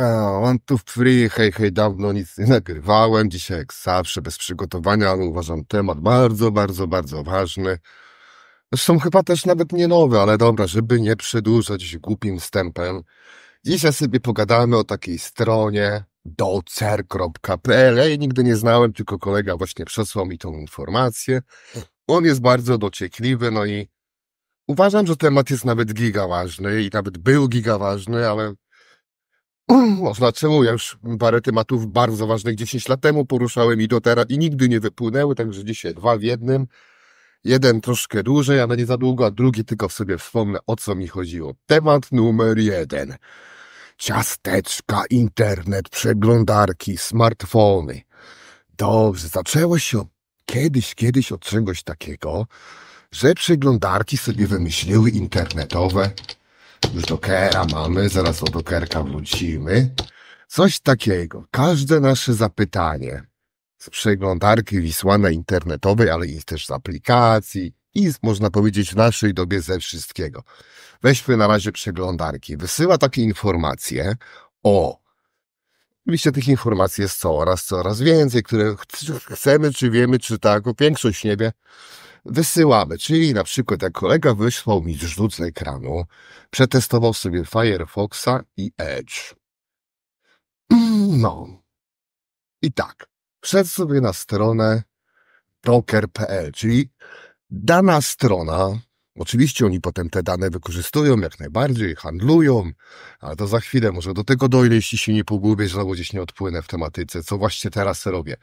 A, one tu free, hej, hej, dawno nic nie nagrywałem. Dzisiaj jak zawsze, bez przygotowania, ale uważam temat bardzo, bardzo, bardzo ważny. Zresztą chyba też nawet nie nowy, ale dobra, żeby nie przedłużać głupim wstępem. Dzisiaj sobie pogadamy o takiej stronie docer.pl. Ja jej nigdy nie znałem, tylko kolega właśnie przesłał mi tą informację. On jest bardzo dociekliwy, no i uważam, że temat jest nawet gigaważny i nawet był gigaważny, ale oznaczyło. Ja już parę tematów bardzo ważnych 10 lat temu poruszałem i do teraz i nigdy nie wypłynęły, także dzisiaj dwa w jednym. Jeden troszkę dłużej, ale nie za długo, a drugi tylko sobie wspomnę, o co mi chodziło. Temat numer jeden. Ciasteczka, internet, przeglądarki, smartfony. Dobrze, zaczęło się kiedyś, kiedyś od czegoś takiego, że przeglądarki sobie wymyśliły internetowe już dokera mamy, zaraz o Jokerka wrócimy. Coś takiego. Każde nasze zapytanie z przeglądarki Wisłana internetowej, ale i też z aplikacji i z, można powiedzieć w naszej dobie ze wszystkiego. Weźmy na razie przeglądarki. Wysyła takie informacje o Oczywiście tych informacji jest coraz, coraz więcej, które chcemy, czy wiemy, czy tak, większość nie wie wysyłamy. Czyli na przykład jak kolega wysłał mi zrzut z ekranu, przetestował sobie Firefoxa i Edge. No. I tak, wszedł sobie na stronę broker.pl, czyli dana strona, oczywiście oni potem te dane wykorzystują jak najbardziej, handlują, ale to za chwilę może do tego dojdę, jeśli się nie pogubię, znowu gdzieś nie odpłynę w tematyce, co właśnie teraz robię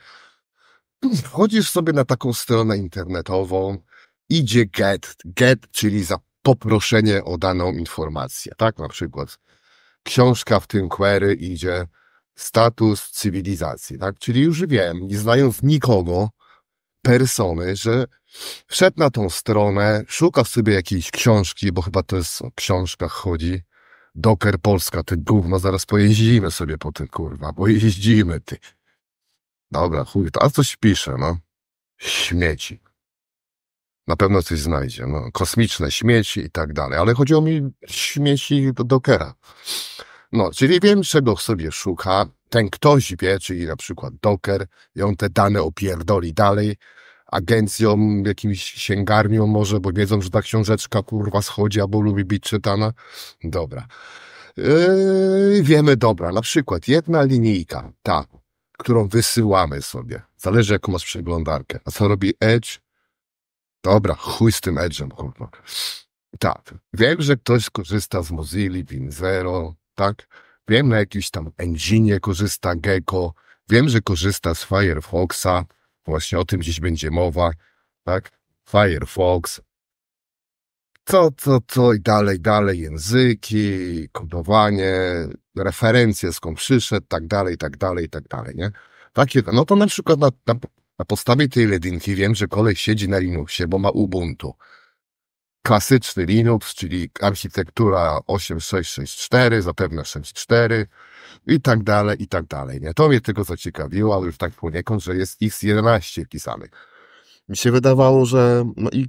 wchodzisz sobie na taką stronę internetową, idzie get, get, czyli za poproszenie o daną informację, tak? Na przykład książka w tym query idzie status cywilizacji, tak? Czyli już wiem, nie znając nikogo, persony, że wszedł na tą stronę, szuka sobie jakiejś książki, bo chyba to jest o książkach chodzi, Docker Polska, ty gówno, zaraz pojeździmy sobie po tym, kurwa, pojeździmy, ty. Dobra, chuj, to, a coś pisze, no. Śmieci. Na pewno coś znajdzie. No, kosmiczne śmieci i tak dalej. Ale chodziło mi śmieci do Dokera. No, czyli wiem, czego sobie szuka. Ten ktoś wie, czyli na przykład Docker, i on te dane opierdoli dalej agencjom, jakimś sięgarniom może, bo wiedzą, że ta książeczka kurwa schodzi albo lubi być czytana. Dobra. Yy, wiemy, dobra, na przykład jedna linijka, ta, którą wysyłamy sobie. Zależy, jaką masz przeglądarkę. A co robi Edge? Dobra, chuj z tym Edge'em, kurwa. Tak, wiem, że ktoś korzysta z Mozilla, win tak? Wiem, na jakimś tam engine korzysta Gecko, wiem, że korzysta z Firefoxa, właśnie o tym dziś będzie mowa, tak? Firefox, co, co, co i dalej, dalej, języki, kodowanie, referencje, skąd przyszedł, tak dalej, tak dalej, tak dalej, nie? Takie, no to na przykład na, na, na podstawie tej ledynki wiem, że kolej siedzi na Linuxie, bo ma Ubuntu. Klasyczny Linux, czyli architektura 8664, zapewne 6.4 i tak dalej, i tak dalej, nie? To mnie tylko zaciekawiło, ale już tak poniekąd, że jest X11 wpisany. Mi się wydawało, że no i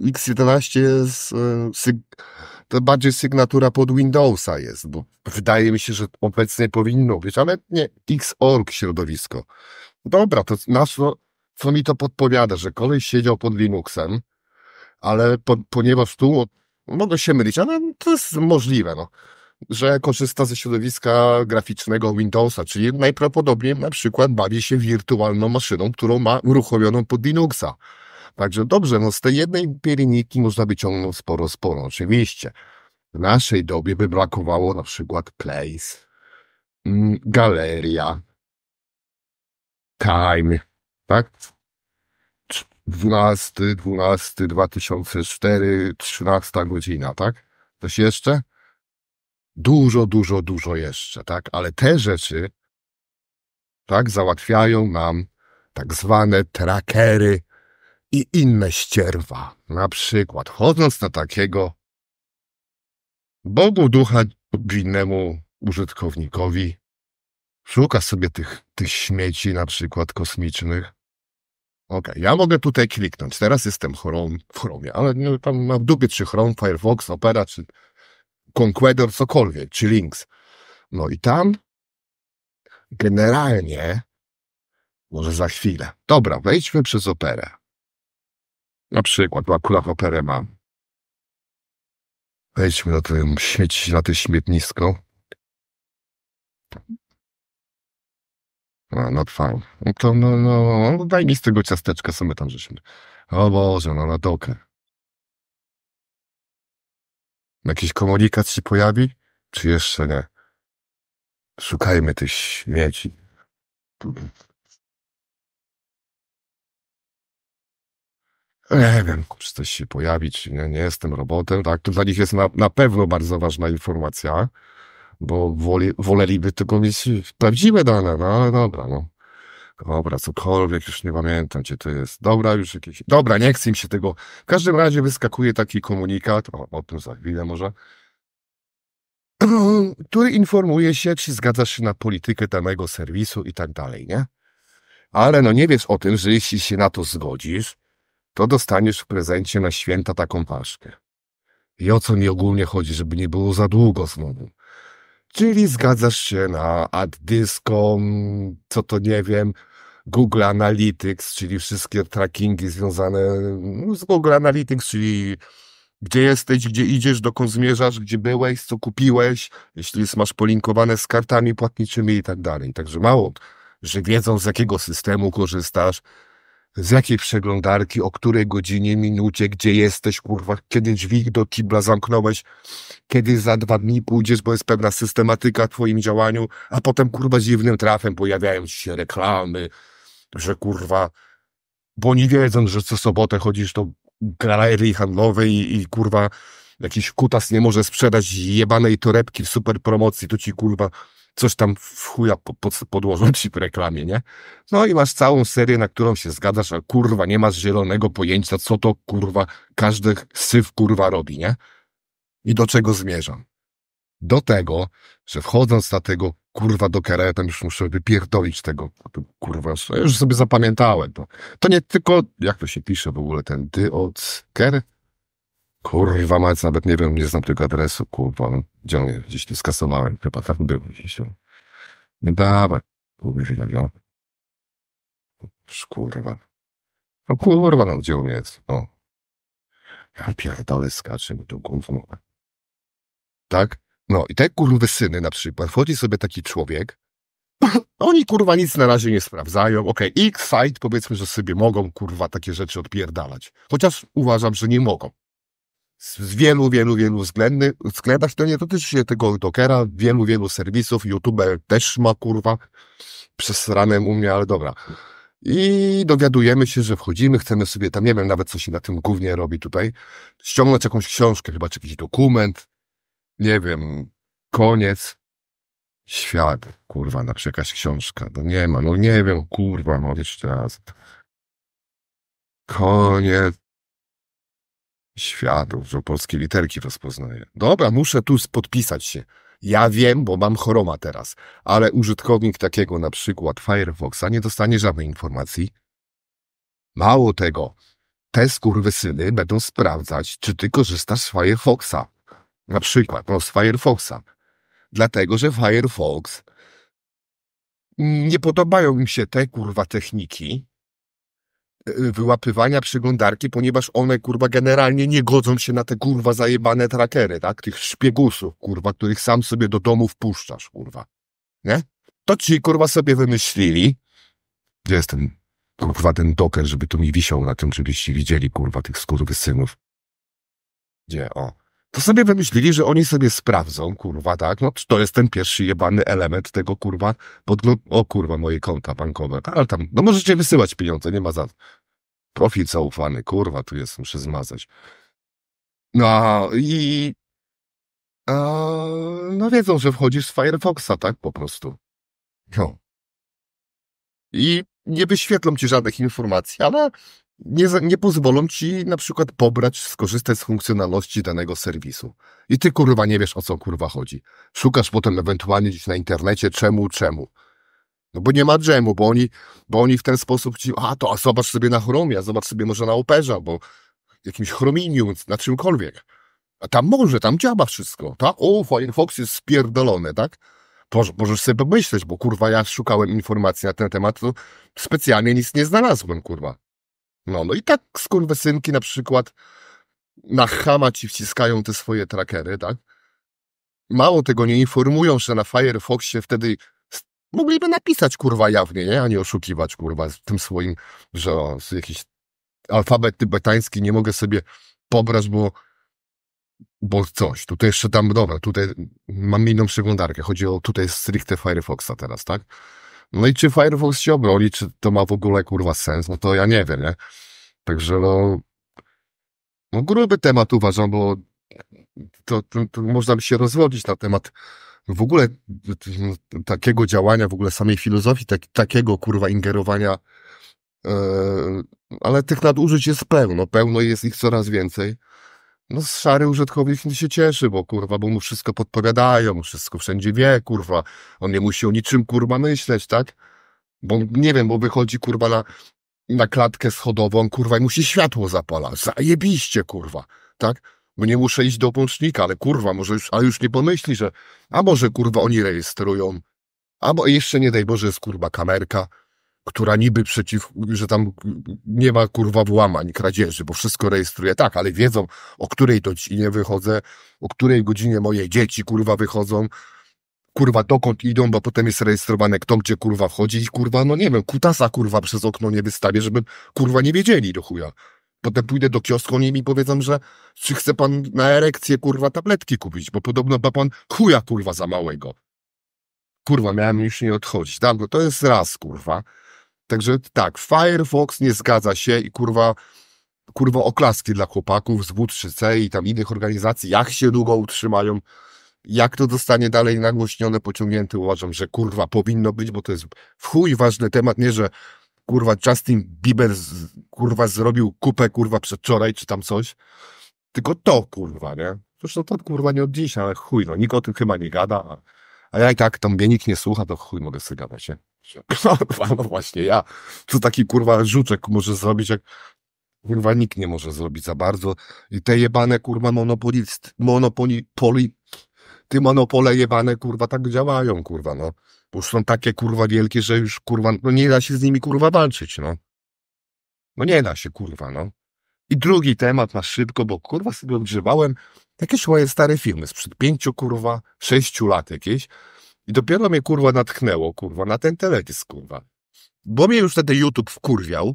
X11 jest... Yy, to bardziej sygnatura pod Windowsa jest, bo wydaje mi się, że obecnie powinno być, ale nie, Xorg środowisko. Dobra, to nasz, no, co mi to podpowiada, że kolej siedział pod Linuxem, ale po, ponieważ tu mogę się mylić, ale to jest możliwe, no, że korzysta ze środowiska graficznego Windowsa, czyli najprawdopodobniej na przykład bawi się wirtualną maszyną, którą ma uruchomioną pod Linuxa. Także dobrze, no z tej jednej pierniki można wyciągnąć sporo, sporo. Oczywiście w naszej dobie by brakowało na przykład place, mm, galeria, time, tak? 12, 12, 2004, 13 godzina, tak? Coś jeszcze? Dużo, dużo, dużo jeszcze, tak? Ale te rzeczy, tak, załatwiają nam tak zwane trackery i inne ścierwa. Na przykład, chodząc na takiego Bogu ducha winnemu użytkownikowi, szuka sobie tych, tych śmieci na przykład kosmicznych. Okej, okay, ja mogę tutaj kliknąć. Teraz jestem chrom, w Chromie, ale nie, tam mam w dupie czy Chrome, Firefox, Opera, czy Conqueror, cokolwiek, czy Links. No i tam generalnie może za chwilę. Dobra, wejdźmy przez Operę. Na przykład, akurat operę mam. Wejdźmy na, tym śmieci, na to śmietnisko. No, no fajnie. No to no, no, no, daj mi z tego ciasteczka, co my tam żeśmy. O Boże, no na dokę. Jakiś komunikat się pojawi? Czy jeszcze nie? Szukajmy tych śmieci. nie wiem, czy coś się pojawi, czy nie, nie jestem robotem, tak? To dla nich jest na, na pewno bardzo ważna informacja, bo woli, woleliby tylko mieć prawdziwe dane, no ale dobra, no. Dobra, cokolwiek, już nie pamiętam, gdzie to jest. Dobra, już jakieś. Dobra, nie chcę im się tego. W każdym razie wyskakuje taki komunikat, o, o tym za chwilę może, który informuje się, czy zgadzasz się na politykę danego serwisu i tak dalej, nie? Ale no nie wiesz o tym, że jeśli się na to zgodzisz, to dostaniesz w prezencie na święta taką paszkę. I o co mi ogólnie chodzi, żeby nie było za długo znowu. Czyli zgadzasz się na AdDisco, co to nie wiem, Google Analytics, czyli wszystkie trackingi związane mm, z Google Analytics, czyli gdzie jesteś, gdzie idziesz, dokąd zmierzasz, gdzie byłeś, co kupiłeś, jeśli masz polinkowane z kartami płatniczymi i tak dalej. Także mało, że wiedzą z jakiego systemu korzystasz, z jakiej przeglądarki, o której godzinie, minucie, gdzie jesteś, kurwa, kiedy drzwi do kibla zamknąłeś, kiedy za dwa dni pójdziesz, bo jest pewna systematyka w twoim działaniu, a potem, kurwa, dziwnym trafem pojawiają się reklamy, że kurwa, bo nie wiedzą, że co sobotę chodzisz do galerii handlowej i, i kurwa, jakiś kutas nie może sprzedać jebanej torebki w super promocji, to ci kurwa coś tam w chuja podłożą ci w reklamie, nie? No i masz całą serię, na którą się zgadzasz, a kurwa, nie masz zielonego pojęcia, co to kurwa każdy syf kurwa robi, nie? I do czego zmierzam? Do tego, że wchodząc na tego kurwa do kareta, już muszę wypierdolić tego kurwa, ja już sobie zapamiętałem to. To nie tylko, jak to się pisze w ogóle, ten dy od ker? Kurwa mać, nawet nie wiem, nie znam tego adresu, kurwa, gdzie on gdzieś to skasowałem, chyba tak był gdzieś. No, no dawaj, kurwa, no. Kurwa. No kurwa, no gdzie on jest, no. Ja pierdolę, skaczę mi tu gówno. Tak? No i te kurwy syny na przykład, wchodzi sobie taki człowiek, oni kurwa nic na razie nie sprawdzają, okej, okay, x powiedzmy, że sobie mogą kurwa takie rzeczy odpierdalać. Chociaż uważam, że nie mogą z wielu, wielu, wielu względach, to nie dotyczy się tego dokera wielu, wielu serwisów, YouTube też ma, kurwa, przesrane u mnie, ale dobra. I dowiadujemy się, że wchodzimy, chcemy sobie, tam nie wiem nawet, co się na tym głównie robi tutaj, ściągnąć jakąś książkę, chyba czy jakiś dokument, nie wiem, koniec, świat, kurwa, na przykład jakaś książka, no nie ma, no nie wiem, kurwa, no jeszcze raz. Koniec, Światów, że polskie literki rozpoznaje. Dobra, muszę tu podpisać się. Ja wiem, bo mam choroma teraz, ale użytkownik takiego na przykład Firefoxa nie dostanie żadnej informacji. Mało tego, te skurwysyny będą sprawdzać, czy ty korzystasz z Firefoxa. Na przykład, no z Firefoxa. Dlatego, że Firefox nie podobają im się te kurwa techniki, Y, wyłapywania przeglądarki, ponieważ one, kurwa, generalnie nie godzą się na te, kurwa, zajebane trackery, tak? Tych szpiegusów, kurwa, których sam sobie do domu wpuszczasz, kurwa. Nie? To ci, kurwa, sobie wymyślili. Gdzie jest ten, kurwa, ten doker, żeby tu mi wisiał na tym, żebyście widzieli, kurwa, tych skurwysynów. Gdzie, o to sobie wymyślili, że oni sobie sprawdzą, kurwa, tak, no to jest ten pierwszy jebany element tego, kurwa, podgląd, o kurwa, moje konta bankowe, ale tam, no możecie wysyłać pieniądze, nie ma za... Profil zaufany, kurwa, tu jest, muszę zmazać. No i... A, no wiedzą, że wchodzisz z Firefoxa, tak, po prostu. No. I nie wyświetlą ci żadnych informacji, ale nie, nie pozwolą ci na przykład pobrać, skorzystać z funkcjonalności danego serwisu. I ty kurwa nie wiesz o co kurwa chodzi. Szukasz potem ewentualnie gdzieś na internecie czemu, czemu. No bo nie ma dżemu, bo oni, bo oni w ten sposób ci, a to a zobacz sobie na a zobacz sobie może na operza, bo jakimś chrominium, na czymkolwiek. A tam może, tam działa wszystko, tak? O, Firefox jest spierdolony, tak? Możesz sobie pomyśleć, bo kurwa ja szukałem informacji na ten temat, to specjalnie nic nie znalazłem, kurwa. No, no i tak skurwysynki na przykład na chama ci wciskają te swoje trackery, tak? Mało tego, nie informują, że na Firefoxie wtedy mogliby napisać kurwa jawnie, nie? A nie oszukiwać kurwa z tym swoim, że o, jakiś alfabet tybetański nie mogę sobie pobrać, bo bo coś, tutaj jeszcze tam, dobra, tutaj mam inną przeglądarkę, chodzi o tutaj stricte Firefoxa teraz, tak? No i czy Firefox się obroni, czy to ma w ogóle kurwa sens, no to ja nie wiem, nie? Także no, no gruby temat uważam, bo to, to, to można by się rozwodzić na temat w ogóle no, takiego działania, w ogóle samej filozofii, tak, takiego kurwa ingerowania, yy, ale tych nadużyć jest pełno, pełno jest ich coraz więcej. No szary użytkownik nie się cieszy, bo kurwa, bo mu wszystko podpowiadają, mu wszystko wszędzie wie, kurwa. On nie musi o niczym kurwa myśleć, tak? Bo nie wiem, bo wychodzi kurwa na, na klatkę schodową, kurwa, i musi światło zapalać. Zajebiście, kurwa, tak? Bo nie muszę iść do łącznika, ale kurwa, może już, a już nie pomyśli, że a może kurwa oni rejestrują, albo jeszcze nie daj Boże jest kurwa kamerka, która niby przeciw, że tam nie ma kurwa włamań, kradzieży, bo wszystko rejestruje. Tak, ale wiedzą, o której godzinie wychodzę, o której godzinie moje dzieci kurwa wychodzą, kurwa dokąd idą, bo potem jest rejestrowane kto gdzie kurwa wchodzi i kurwa, no nie wiem, kutasa kurwa przez okno nie wystawię, żeby kurwa nie wiedzieli do chuja. Potem pójdę do kiosku, oni mi powiedzą, że czy chce pan na erekcję kurwa tabletki kupić, bo podobno ma pan chuja kurwa za małego. Kurwa, miałem już nie odchodzić. tak, go, to jest raz kurwa. Także tak, Firefox nie zgadza się i kurwa, kurwa oklaski dla chłopaków z W3C i tam innych organizacji, jak się długo utrzymają, jak to dostanie dalej nagłośnione, pociągnięte, uważam, że kurwa powinno być, bo to jest w chuj ważny temat, nie, że kurwa Justin Bieber z, kurwa zrobił kupę kurwa przedwczoraj czy tam coś, tylko to kurwa, nie? Zresztą to kurwa nie od dziś, ale chuj, no nikt o tym chyba nie gada, a, a ja i tak tam mnie nikt nie słucha, to chuj mogę sobie gadać, nie? No, kurwa, no właśnie ja. Co taki kurwa żuczek może zrobić, jak kurwa nikt nie może zrobić za bardzo. I te jebane kurwa monopolist, monopoli, poli, ty monopole jebane kurwa tak działają kurwa no. Bo są takie kurwa wielkie, że już kurwa, no nie da się z nimi kurwa walczyć no. No nie da się kurwa no. I drugi temat na szybko, bo kurwa sobie odgrzewałem jakieś moje stare filmy sprzed pięciu kurwa, sześciu lat jakieś. I dopiero mnie kurwa natchnęło, kurwa, na ten teledysk, kurwa. Bo mnie już wtedy YouTube wkurwiał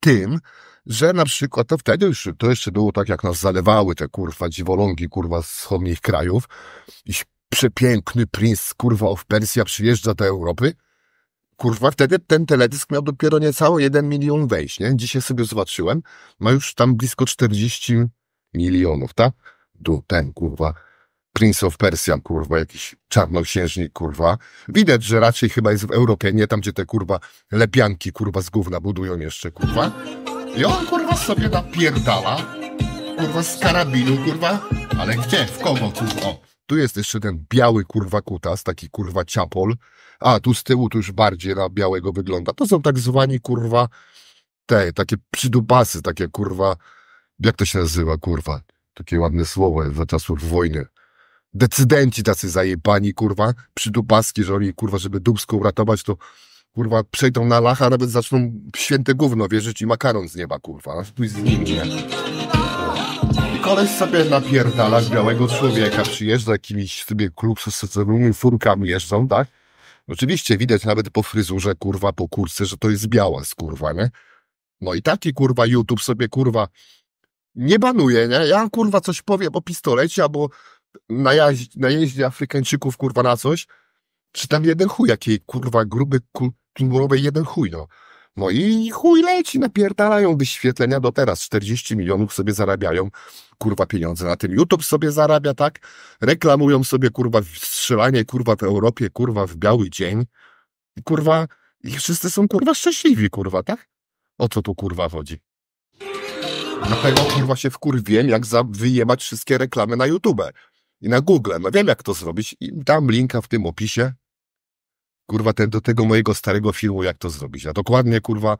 tym, że na przykład, to wtedy już, to jeszcze było tak, jak nas zalewały te kurwa dziwolągi, kurwa, z wschodnich krajów. I przepiękny princ, kurwa, of Persja przyjeżdża do Europy. Kurwa, wtedy ten teledysk miał dopiero niecałe 1 milion wejść, nie? Dzisiaj sobie zobaczyłem, ma już tam blisko 40 milionów, tak? Tu, ten, kurwa, Prince of Persia, kurwa, jakiś czarnoksiężnik, kurwa. Widać, że raczej chyba jest w Europie, nie tam, gdzie te, kurwa, lepianki, kurwa, z gówna budują jeszcze, kurwa. I on, kurwa, sobie napierdala, kurwa, z karabinu, kurwa, ale gdzie, w kogo, kurwa? Tu jest jeszcze ten biały, kurwa, kutas, taki, kurwa, ciapol. A, tu z tyłu, tu już bardziej na białego wygląda. To są tak zwani, kurwa, te, takie przydubasy, takie, kurwa, jak to się nazywa, kurwa? Takie ładne słowo za czasów wojny decydenci tacy zajebani, kurwa, przydupaski, że oni, kurwa, żeby dubską uratować, to kurwa, przejdą na lacha, nawet zaczną święte gówno wierzyć i makaron z nieba, kurwa. Stój z nimi nie? I koleś sobie napierdala białego człowieka, przyjeżdża jakimiś sobie klub z furkami jeżdżą, tak? Oczywiście widać nawet po fryzurze, kurwa, po kurce, że to jest biała kurwa, nie? No i taki, kurwa, YouTube sobie, kurwa, nie banuje, nie? Ja, kurwa, coś powiem o pistolecie albo najaźdź, najeździe Afrykańczyków, kurwa, na coś, czy tam jeden chuj, jakiej, kurwa, gruby, kulturowej jeden chuj, no. No i chuj leci, napierdalają wyświetlenia do teraz. 40 milionów sobie zarabiają, kurwa, pieniądze na tym. YouTube sobie zarabia, tak? Reklamują sobie, kurwa, strzelanie, kurwa, w Europie, kurwa, w biały dzień. I, kurwa, i wszyscy są, kurwa, szczęśliwi, kurwa, tak? O co tu, kurwa, chodzi? Dlatego, kurwa, się wkurwiem, jak za wyjebać wszystkie reklamy na YouTube i na Google. No wiem, jak to zrobić i dam linka w tym opisie, kurwa, ten, do tego mojego starego filmu, jak to zrobić. A dokładnie, kurwa,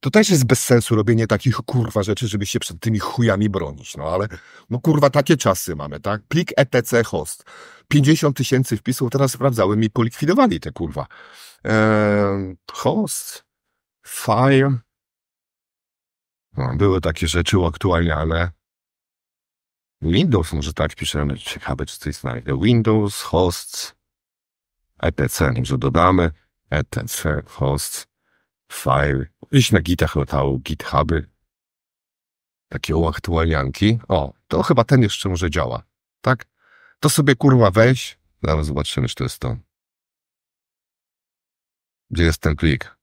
to też jest bez sensu robienie takich, kurwa, rzeczy, żeby się przed tymi chujami bronić. No ale, no kurwa, takie czasy mamy, tak? Plik etc host. 50 tysięcy wpisów, teraz sprawdzałem i polikwidowali te, kurwa. Eee, host, file. No, były takie rzeczy uaktualniane. Windows może tak piszemy, ciekawe czy coś znajdę. Windows, hosts, etc. Może dodamy etc. hosts, file. Iść na GitHub, githuby. Takie uaktualnianki. O, to chyba ten jeszcze może działa. Tak? To sobie kurwa weź. Zaraz zobaczymy, czy to jest to. Gdzie jest ten klik?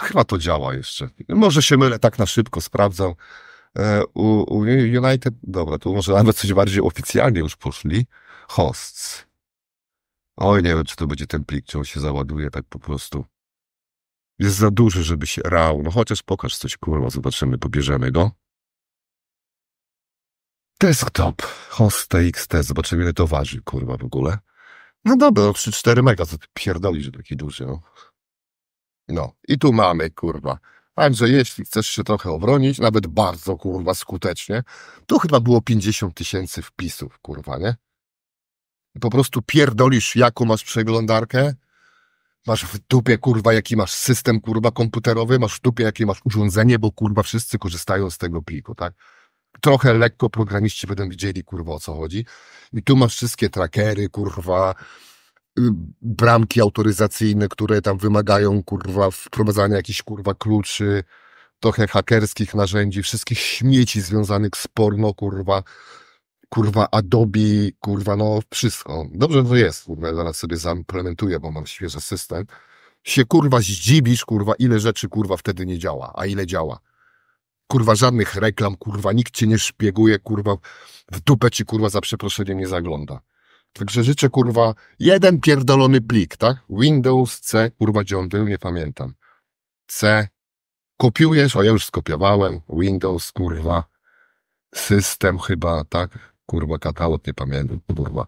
Chyba to działa jeszcze. Może się mylę, tak na szybko sprawdzam. E, u, u United, dobra, tu może nawet coś bardziej oficjalnie już poszli, hosts. Oj, nie wiem, czy to będzie ten plik, czy on się załaduje tak po prostu. Jest za duży, żeby się rał. No chociaż pokaż coś, kurwa, zobaczymy, pobierzemy go. Desktop, host TXT, zobaczymy ile to waży, kurwa, w ogóle. No dobra, 3-4 no mega, ty pierdolisz, że taki duży, no. No, i tu mamy, kurwa, Także jeśli chcesz się trochę obronić, nawet bardzo kurwa skutecznie, to chyba było 50 tysięcy wpisów, kurwa, nie? I po prostu pierdolisz, jaką masz przeglądarkę, masz w dupie, kurwa, jaki masz system, kurwa, komputerowy, masz w dupie, jakie masz urządzenie, bo, kurwa, wszyscy korzystają z tego pliku, tak? Trochę lekko programiści będą wiedzieli, kurwa, o co chodzi. I tu masz wszystkie trackery, kurwa, bramki autoryzacyjne, które tam wymagają, kurwa, wprowadzania jakichś, kurwa, kluczy, trochę hakerskich narzędzi, wszystkich śmieci związanych z porno, kurwa, kurwa, Adobe, kurwa, no, wszystko. Dobrze to jest, kurwa, zaraz sobie zaimplementuję, bo mam świeży system. Się, kurwa, zdziwisz, kurwa, ile rzeczy, kurwa, wtedy nie działa, a ile działa kurwa, żadnych reklam, kurwa, nikt cię nie szpieguje, kurwa, w dupę ci, kurwa, za przeproszeniem nie zagląda. Także życzę, kurwa, jeden pierdolony plik, tak? Windows C, kurwa, gdzie on był, nie pamiętam. C. Kopiujesz, o ja już skopiowałem. Windows, kurwa. System chyba, tak? Kurwa, katalog, nie pamiętam, kurwa.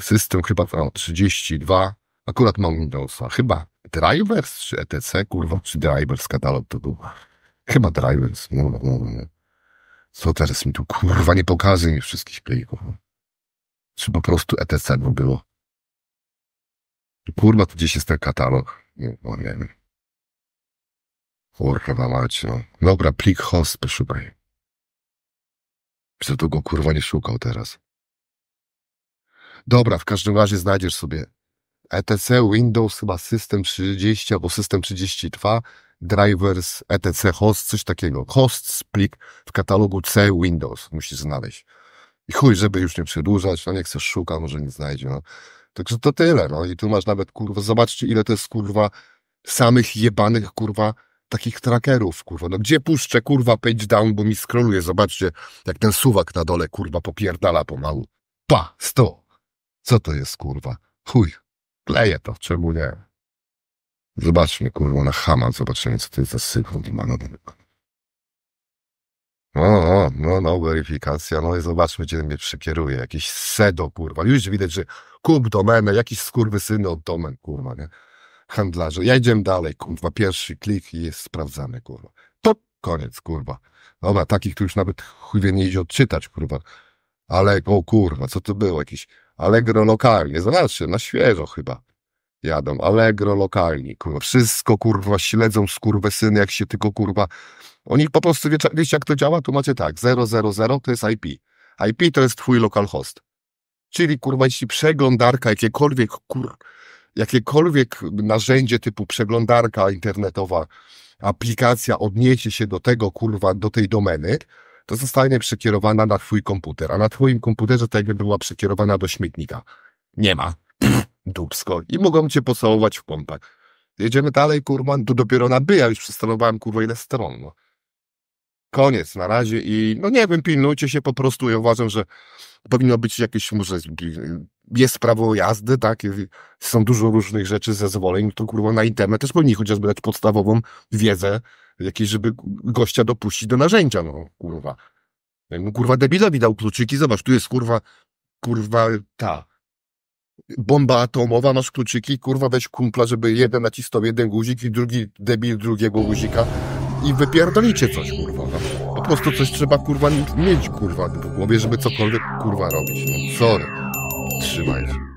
System chyba, o, 32. Akurat mam Windowsa. Chyba Drivers czy ETC, kurwa, czy Drivers katalog to był. Chyba Drivers, no, no, no. no. Co teraz mi tu, kurwa, nie pokaże mi wszystkich plików czy po prostu ETC by było. Kurwa, tu gdzieś jest ten katalog. Nie, nie wiem. Kurwa macie, no. Dobra, plik hospy szukaj. Za go kurwa nie szukał teraz. Dobra, w każdym razie znajdziesz sobie ETC Windows chyba System 30 albo System 32 Drivers ETC Host, coś takiego. host plik w katalogu C Windows musisz znaleźć. I chuj, żeby już nie przedłużać, no nie chcesz szuka, może nie znajdzie, no. Także to tyle, no. I tu masz nawet, kurwa, zobaczcie ile to jest, kurwa, samych jebanych, kurwa, takich trackerów, kurwa. No gdzie puszczę, kurwa, page down, bo mi skroluje. Zobaczcie, jak ten suwak na dole, kurwa, popierdala pomału. Pa, sto. Co to jest, kurwa? Chuj. Kleję to, czemu nie? Zobaczmy, kurwa, na Haman, zobaczymy, co to jest za sygnał. O, o, no, no, weryfikacja, no i zobaczmy, gdzie mnie przekieruje. Jakiś sedo, kurwa. Już widać, że kup domenę, jakiś skurwysyny od domen, kurwa, nie? Handlarze. Ja idziemy dalej, kurwa. Pierwszy klik i jest sprawdzany, kurwa. To koniec, kurwa. Dobra, takich tu już nawet chuj nie idzie odczytać, kurwa. Ale, o kurwa, co to było? Jakiś Allegro lokalnie. Zobaczcie, na świeżo chyba jadą. Allegro lokalni, kurwa. Wszystko, kurwa, śledzą skurwysyny, jak się tylko, kurwa oni po prostu, wiecie, wiecie jak to działa? Tu macie tak, 000 to jest IP. IP to jest twój localhost. Czyli kurwa, jeśli przeglądarka, jakiekolwiek, kur, jakiekolwiek narzędzie typu przeglądarka internetowa, aplikacja odniesie się do tego, kurwa, do tej domeny, to zostanie przekierowana na twój komputer, a na twoim komputerze to tak jakby była przekierowana do śmietnika. Nie ma. dupsko I mogą cię pocałować w pompę. Jedziemy dalej, kurwa, tu dopiero nabija, już przestanowałem, kurwa, ile stron, no koniec na razie i no nie wiem, pilnujcie się po prostu. Ja uważam, że powinno być jakieś, może jest prawo jazdy, tak? Są dużo różnych rzeczy, zezwoleń, to kurwa na internet też powinni chociażby dać podstawową wiedzę jakiejś, żeby gościa dopuścić do narzędzia, no kurwa. No kurwa debilowi dał kluczyki, zobacz, tu jest kurwa, kurwa ta bomba atomowa, masz kluczyki, kurwa weź kumpla, żeby jeden nacisnął jeden guzik i drugi debil drugiego guzika i wypierdolicie coś, kurwa. No. Po prostu coś trzeba, kurwa, mieć, kurwa, w głowie, żeby cokolwiek, kurwa, robić. No, sorry. Trzymajcie.